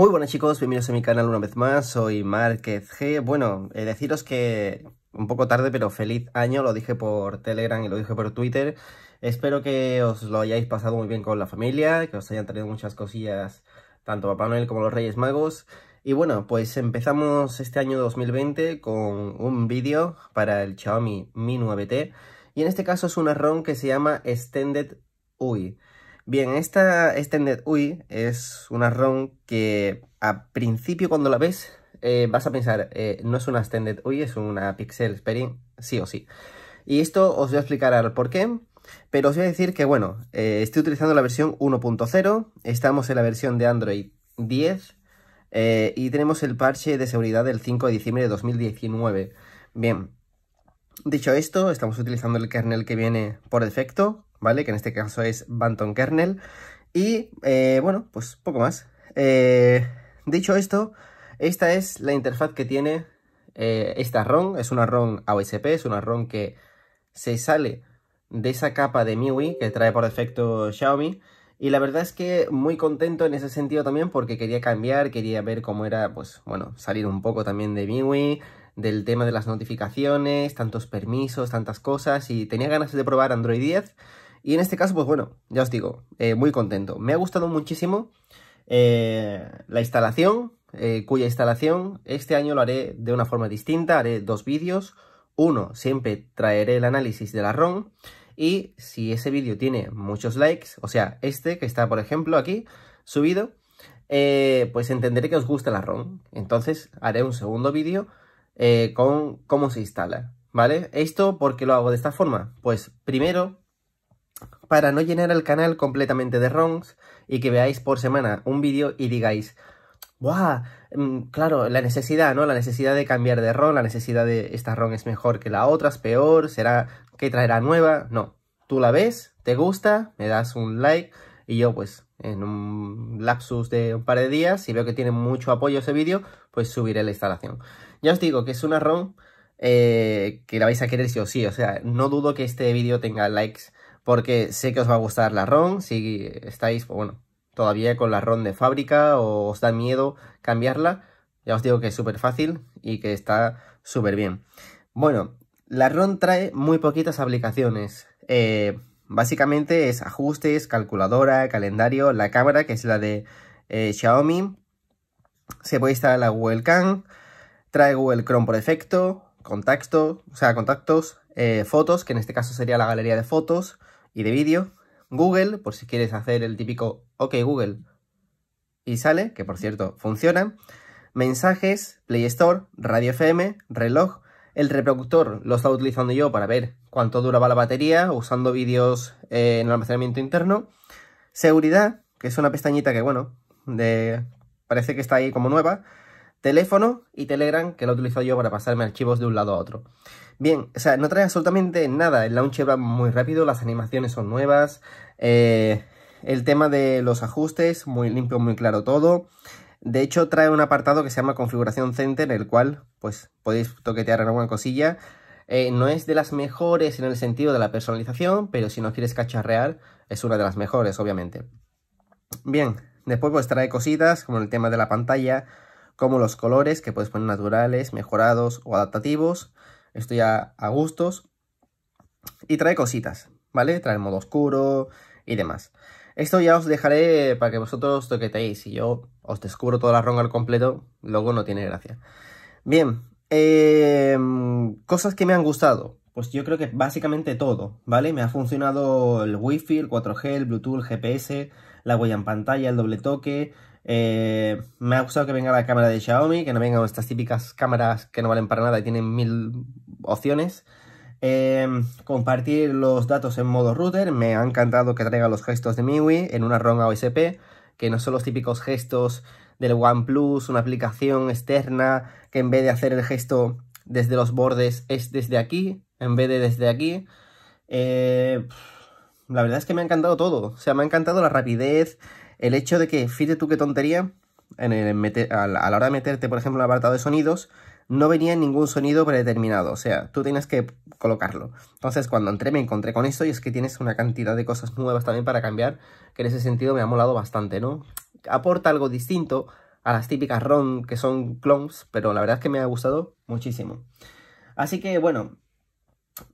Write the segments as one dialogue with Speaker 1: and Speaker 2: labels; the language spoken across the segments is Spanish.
Speaker 1: Muy buenas chicos, bienvenidos a mi canal una vez más, soy Márquez G. Bueno, eh, deciros que un poco tarde, pero feliz año, lo dije por Telegram y lo dije por Twitter. Espero que os lo hayáis pasado muy bien con la familia, que os hayan traído muchas cosillas, tanto Papá Noel como los Reyes Magos. Y bueno, pues empezamos este año 2020 con un vídeo para el Xiaomi Mi 9T. Y en este caso es una ROM que se llama Extended UI. Bien, esta Extended UI es una ROM que a principio cuando la ves eh, vas a pensar, eh, no es una Extended UI, es una Pixel Experience, sí o sí. Y esto os voy a explicar ahora por qué, pero os voy a decir que, bueno, eh, estoy utilizando la versión 1.0, estamos en la versión de Android 10 y tenemos el parche de seguridad del 5 de diciembre de 2019. Bien, Dicho esto, estamos utilizando el kernel que viene por defecto, ¿vale? Que en este caso es Banton Kernel. Y, eh, bueno, pues poco más. Eh, dicho esto, esta es la interfaz que tiene eh, esta ROM. Es una ROM AOSP, es una ROM que se sale de esa capa de MIUI que trae por defecto Xiaomi. Y la verdad es que muy contento en ese sentido también porque quería cambiar, quería ver cómo era, pues bueno, salir un poco también de MIUI, del tema de las notificaciones, tantos permisos, tantas cosas, y tenía ganas de probar Android 10. Y en este caso, pues bueno, ya os digo, eh, muy contento. Me ha gustado muchísimo eh, la instalación, eh, cuya instalación este año lo haré de una forma distinta, haré dos vídeos. Uno, siempre traeré el análisis de la ROM. Y si ese vídeo tiene muchos likes, o sea, este que está, por ejemplo, aquí subido, pues entenderé que os gusta la ROM. Entonces haré un segundo vídeo eh, con cómo se instala, ¿vale? ¿Esto por qué lo hago de esta forma? Pues primero, para no llenar el canal completamente de ROMs y que veáis por semana un vídeo y digáis, ¡buah! Mm, claro, la necesidad, ¿no? La necesidad de cambiar de ROM, la necesidad de esta ROM es mejor que la otra, es peor, será que traerá nueva, no. Tú la ves, te gusta, me das un like y yo pues en un lapsus de un par de días, si veo que tiene mucho apoyo ese vídeo, pues subiré la instalación. Ya os digo que es una ROM eh, que la vais a querer sí o sí, o sea, no dudo que este vídeo tenga likes porque sé que os va a gustar la ROM, si estáis, pues bueno, todavía con la ROM de fábrica o os da miedo cambiarla, ya os digo que es súper fácil y que está súper bien. Bueno, la ROM trae muy poquitas aplicaciones. Eh, Básicamente es ajustes, calculadora, calendario, la cámara que es la de eh, Xiaomi. Se puede instalar la Google Cam, trae Google Chrome por defecto, contacto, o sea, contactos, eh, fotos, que en este caso sería la galería de fotos y de vídeo. Google, por si quieres hacer el típico OK Google y sale, que por cierto funciona. Mensajes, Play Store, Radio FM, reloj, el reproductor lo estaba utilizando yo para ver cuánto duraba la batería, usando vídeos eh, en el almacenamiento interno. Seguridad, que es una pestañita que, bueno, de... parece que está ahí como nueva. Teléfono y Telegram, que lo he utilizado yo para pasarme archivos de un lado a otro. Bien, o sea, no trae absolutamente nada. El launch va muy rápido, las animaciones son nuevas. Eh, el tema de los ajustes, muy limpio, muy claro todo. De hecho, trae un apartado que se llama Configuración Center, en el cual pues, podéis toquetear alguna cosilla. Eh, no es de las mejores en el sentido de la personalización, pero si no quieres cacharrear, es una de las mejores, obviamente. Bien, después pues trae cositas como el tema de la pantalla, como los colores que puedes poner naturales, mejorados o adaptativos. Esto ya a gustos. Y trae cositas, ¿vale? Trae el modo oscuro y demás. Esto ya os dejaré para que vosotros toqueteéis. Y yo os descubro toda la ronga al completo, luego no tiene gracia. Bien, em, cosas que me han gustado. Pues yo creo que básicamente todo, ¿vale? Me ha funcionado el Wi-Fi, el 4G, el Bluetooth, GPS, la huella en pantalla, el doble toque. Eh, me ha gustado que venga la cámara de Xiaomi, que no vengan estas típicas cámaras que no valen para nada y tienen mil opciones. Em, compartir los datos en modo router, me ha encantado que traiga los gestos de MIUI en una ronga OSP que no son los típicos gestos del OnePlus, una aplicación externa que en vez de hacer el gesto desde los bordes es desde aquí, en vez de desde aquí. Eh, la verdad es que me ha encantado todo. O sea, me ha encantado la rapidez, el hecho de que, fíjate tú qué tontería, en el meter, a, la, hora de meterte, por ejemplo, en el apartado de sonidos, no venía ningún sonido predeterminado, o sea, tú tienes que colocarlo. Entonces, cuando entré me encontré con eso y es que tienes una cantidad de cosas nuevas también para cambiar, que en ese sentido me ha molado bastante, ¿no? Aporta algo distinto a las típicas ROM que son clones, pero la verdad es que me ha gustado muchísimo. Así que, bueno,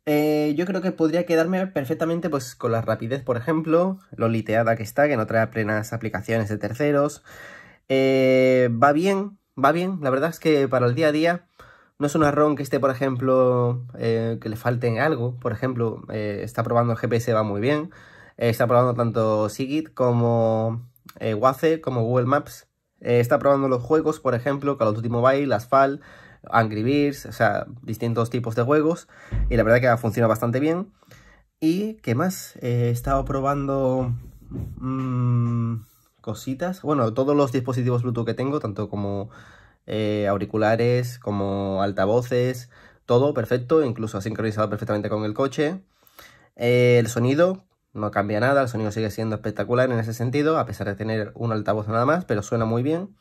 Speaker 1: eh, yo creo que podría quedarme perfectamente pues, con la rapidez, por ejemplo, lo liteada que está, que no trae plenas aplicaciones de terceros. Eh, va bien, va bien, la verdad es que para el día a día no es un ROM que esté, por ejemplo, eh, que le falte algo. Por ejemplo, eh, está probando el GPS, va muy bien. Eh, está probando tanto Sigit como Waze, como Google Maps. está probando los juegos, por ejemplo, Call of Duty Mobile, Asphalt, Angry Birds, o sea, distintos tipos de juegos. Y la verdad que funciona bastante bien. ¿Y qué más? he estado probando... Mm, cositas. Bueno, todos los dispositivos Bluetooth que tengo, tanto como eh, auriculares, como altavoces, todo perfecto, incluso ha sincronizado perfectamente con el coche. Eh, el sonido no cambia nada, el sonido sigue siendo espectacular en ese sentido, a pesar de tener un altavoz nada más, pero suena muy bien.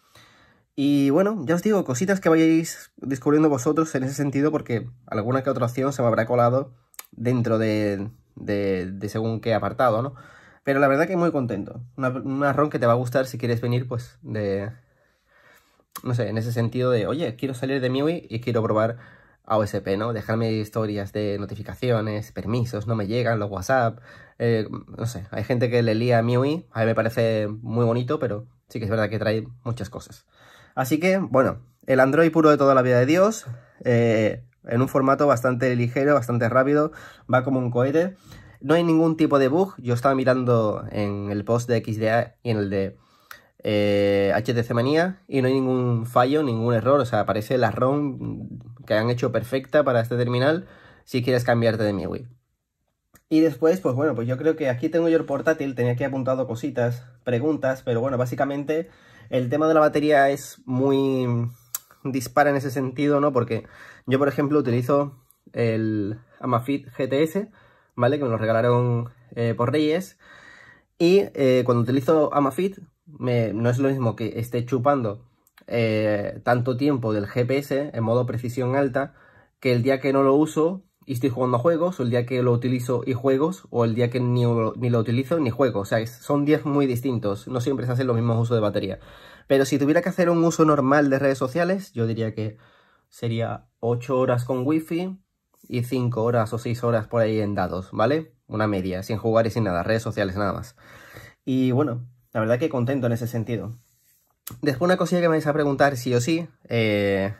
Speaker 1: Y bueno, ya os digo, cositas que vayáis descubriendo vosotros en ese sentido, porque alguna que otra opción se me habrá colado dentro de, de según qué apartado, ¿no? Pero la verdad que muy contento. Una, una ROM que te va a gustar si quieres venir, pues, de... No sé, en ese sentido de, oye, quiero salir de MIUI y quiero probar AOSP, ¿no? Dejarme historias de notificaciones, permisos, no me llegan, los WhatsApp. Eh, no sé, hay gente que le lía a MIUI. A mí me parece muy bonito, pero sí que es verdad que trae muchas cosas. Así que, bueno, el Android puro de toda la vida de Dios. Eh, en un formato bastante ligero, bastante rápido. Va como un cohete. No hay ningún tipo de bug. Yo estaba mirando en el post de XDA y en el de HTC eh, Manía y no hay ningún fallo, ningún error. O sea, aparece la ROM que han hecho perfecta para este terminal si quieres cambiarte de MIUI. Y después, pues bueno, pues yo creo que aquí tengo yo el portátil, tenía aquí apuntado cositas, preguntas, pero bueno, básicamente el tema de la batería es muy dispara en ese sentido, ¿no? Porque yo, por ejemplo, utilizo el Amafit GTS, ¿vale? Que me lo regalaron eh, por Reyes. Y eh, cuando utilizo Amafit, no es lo mismo que esté chupando eh, tanto tiempo del GPS en modo precisión alta que el día que no lo uso y estoy jugando a juegos, o el día que lo utilizo y juegos, o el día que ni, lo utilizo ni juego. O sea, son días muy distintos, no siempre se hacen los mismos uso de batería. Pero si tuviera que hacer un uso normal de redes sociales, yo diría que sería 8 horas con wifi, y 5 horas o 6 horas por ahí en dados, ¿vale? Una media, sin jugar y sin nada, redes sociales nada más. Y bueno, la verdad que contento en ese sentido. Después una cosilla que me vais a preguntar sí o sí, eh,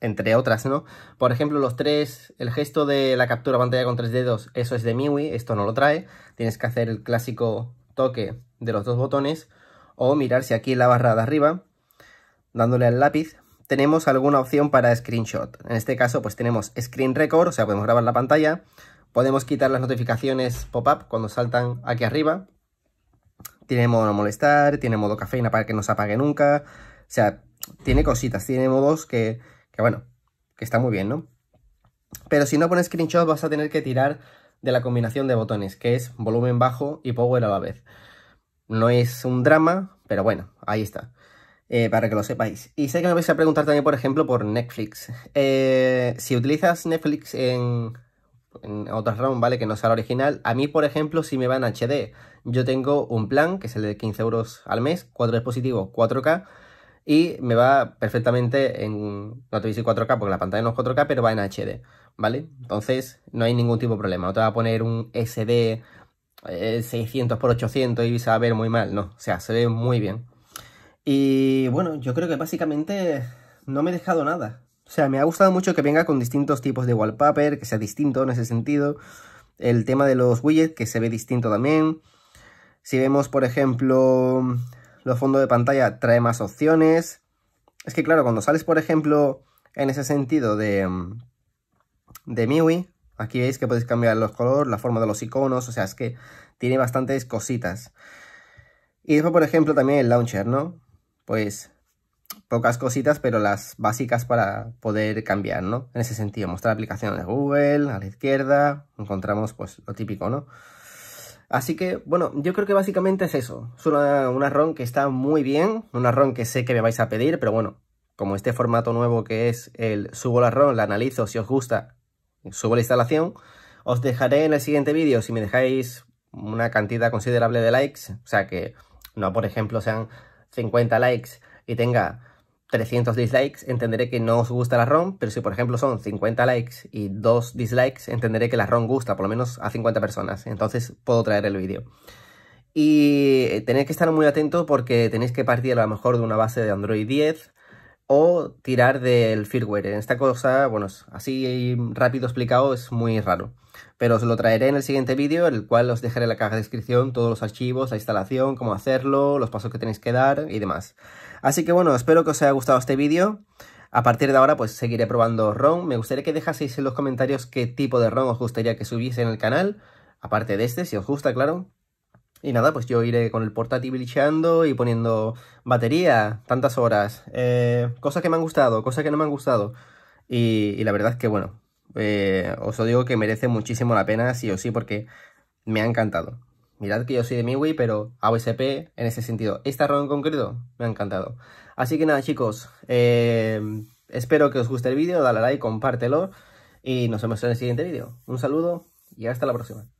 Speaker 1: entre otras, ¿no? Por ejemplo, los tres, el gesto de la captura pantalla con tres dedos, eso es de MIUI, esto no lo trae. Tienes que hacer el clásico toque de los dos botones o mirar si aquí en la barra de arriba, dándole al lápiz, tenemos alguna opción para screenshot. En este caso, pues tenemos screen record, o sea, podemos grabar la pantalla, podemos quitar las notificaciones pop-up cuando saltan aquí arriba, tiene modo no molestar, tiene modo cafeína para que no se apague nunca, o sea, tiene cositas, tiene modos que, que bueno, que está muy bien, ¿no? Pero si no pones screenshot vas a tener que tirar de la combinación de botones, que es volumen bajo y power a la vez. No es un drama, pero bueno, ahí está. Eh, para que lo sepáis. Y sé que me vais a preguntar también, por ejemplo, por Netflix. Eh, si utilizas Netflix en, en otras ¿vale? Que no sea la original. A mí, por ejemplo, si me va en HD, yo tengo un plan, que es el de 15 euros al mes, Cuatro dispositivos, 4K, y me va perfectamente en... No te voy 4K porque la pantalla no es 4K, pero va en HD, ¿vale? Entonces, no hay ningún tipo de problema. No te va a poner un SD 600x800 eh, y se va a ver muy mal, no. O sea, se ve muy bien. Y bueno, yo creo que básicamente no me he dejado nada. O sea, me ha gustado mucho que venga con distintos tipos de wallpaper, que sea distinto en ese sentido. El tema de los widgets, que se ve distinto también. Si vemos, por ejemplo, los fondos de pantalla, trae más opciones. Es que claro, cuando sales, por ejemplo, en ese sentido de, de MIUI, aquí veis que podéis cambiar los colores, la forma de los iconos, o sea, es que tiene bastantes cositas. Y después, por ejemplo, también el launcher, ¿no? pues pocas cositas, pero las básicas para poder cambiar, ¿no? En ese sentido, mostrar aplicación de Google, a la izquierda, encontramos pues lo típico, ¿no? Así que, bueno, yo creo que básicamente es eso. Es una, una ROM que está muy bien, una ROM que sé que me vais a pedir, pero bueno, como este formato nuevo que es el subo la ROM, la analizo, si os gusta, subo la instalación, os dejaré en el siguiente vídeo, si me dejáis una cantidad considerable de likes, o sea que no, por ejemplo, sean 50 likes y tenga 300 dislikes, entenderé que no os gusta la ROM, pero si por ejemplo son 50 likes y 2 dislikes, entenderé que la ROM gusta por lo menos a 50 personas, entonces puedo traer el vídeo. Y tenéis que estar muy atento porque tenéis que partir a lo mejor de una base de Android 10 o tirar del firmware. En esta cosa, bueno, así rápido explicado es muy raro pero os lo traeré en el siguiente vídeo, en el cual os dejaré en la caja de descripción todos los archivos, la instalación, cómo hacerlo, los pasos que tenéis que dar y demás. Así que bueno, espero que os haya gustado este vídeo. A partir de ahora pues seguiré probando ROM. Me gustaría que dejaseis en los comentarios qué tipo de ROM os gustaría que subiese en el canal, aparte de este, si os gusta, claro. Y nada, pues yo iré con el portátil blicheando y poniendo batería, tantas horas, eh, cosas que me han gustado, cosas que no me han gustado. Y, y la verdad es que bueno, eh, os os digo que merece muchísimo la pena, sí o sí, porque me ha encantado. Mirad que yo soy de Wii, pero AOSP en ese sentido. Esta ROM en concreto me ha encantado. Así que nada, chicos. Eh, espero que os guste el vídeo. Dale like, compártelo. Y nos vemos en el siguiente vídeo. Un saludo y hasta la próxima.